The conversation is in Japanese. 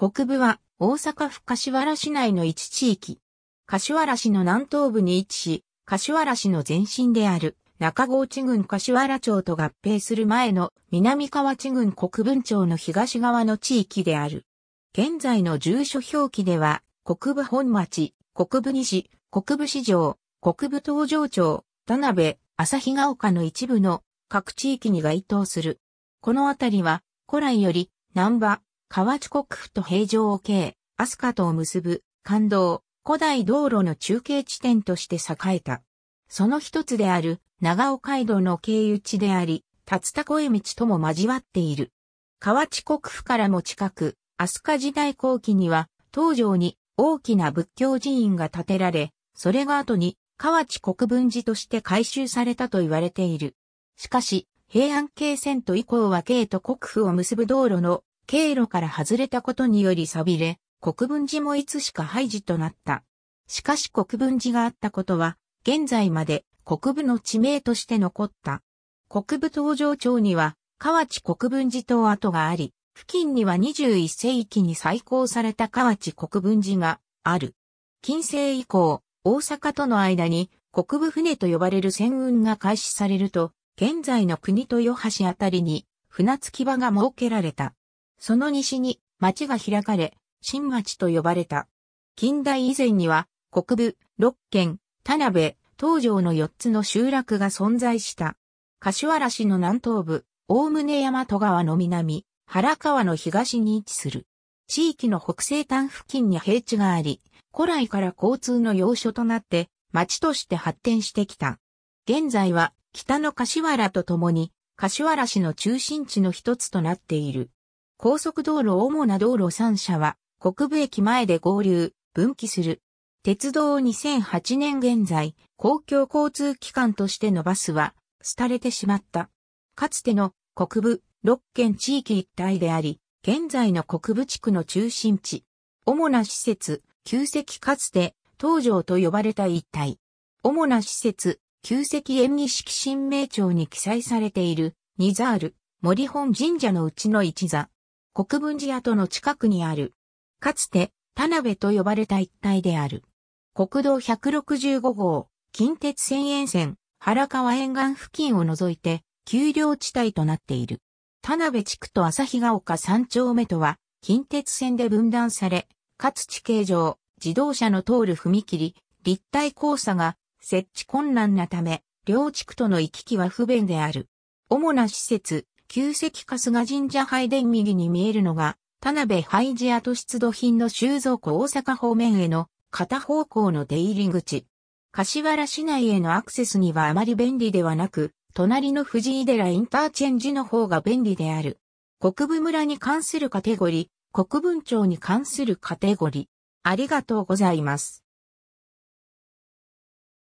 国部は大阪府柏原市内の一地域。柏原市の南東部に位置し、柏原市の前身である中郷地郡柏原町と合併する前の南河地郡国分町の東側の地域である。現在の住所表記では、国部本町、国部西、国部市場、国部東上町、田辺、日ヶ丘の一部の各地域に該当する。この辺りは古来より南波、河内国府と平城を経、飛鳥とを結ぶ、感動、古代道路の中継地点として栄えた。その一つである、長尾街道の経由地であり、竜田越道とも交わっている。河内国府からも近く、飛鳥時代後期には、東条に大きな仏教寺院が建てられ、それが後に河内国分寺として改修されたと言われている。しかし、平安京遷都以降は京都国府を結ぶ道路の経路から外れたことにより錆びれ、国分寺もいつしか廃寺となった。しかし国分寺があったことは、現在まで国部の地名として残った。国部東上町には、河内国分寺島跡があり、付近には21世紀に再興された河内国分寺がある。近世以降、大阪との間に国部船と呼ばれる船運が開始されると、現在の国豊橋あたりに船着き場が設けられた。その西に町が開かれ、新町と呼ばれた。近代以前には、国部、六県、田辺、東条の四つの集落が存在した。柏原市の南東部、大宗山戸川の南、原川の東に位置する。地域の北西端付近に平地があり、古来から交通の要所となって、町として発展してきた。現在は、北の柏原と共に、柏原市の中心地の一つとなっている。高速道路主な道路3社は、国部駅前で合流、分岐する。鉄道2008年現在、公共交通機関としてのバスは、廃れてしまった。かつての国部6県地域一体であり、現在の国部地区の中心地。主な施設、旧跡かつて、東城と呼ばれた一体。主な施設、旧跡演技式新名町に記載されている、ニザール、森本神社のうちの一座。国分寺跡の近くにある、かつて田辺と呼ばれた一帯である。国道165号、近鉄線沿線、原川沿岸付近を除いて、丘陵地帯となっている。田辺地区と旭ヶ丘三丁目とは、近鉄線で分断され、かつ地形上、自動車の通る踏切、立体交差が設置困難なため、両地区との行き来は不便である。主な施設、旧石春日神社拝殿右に見えるのが、田辺拝寺跡出土品の収蔵庫大阪方面への片方向の出入り口。柏原市内へのアクセスにはあまり便利ではなく、隣の藤井寺インターチェンジの方が便利である。国部村に関するカテゴリー、国分町に関するカテゴリー。ありがとうございます。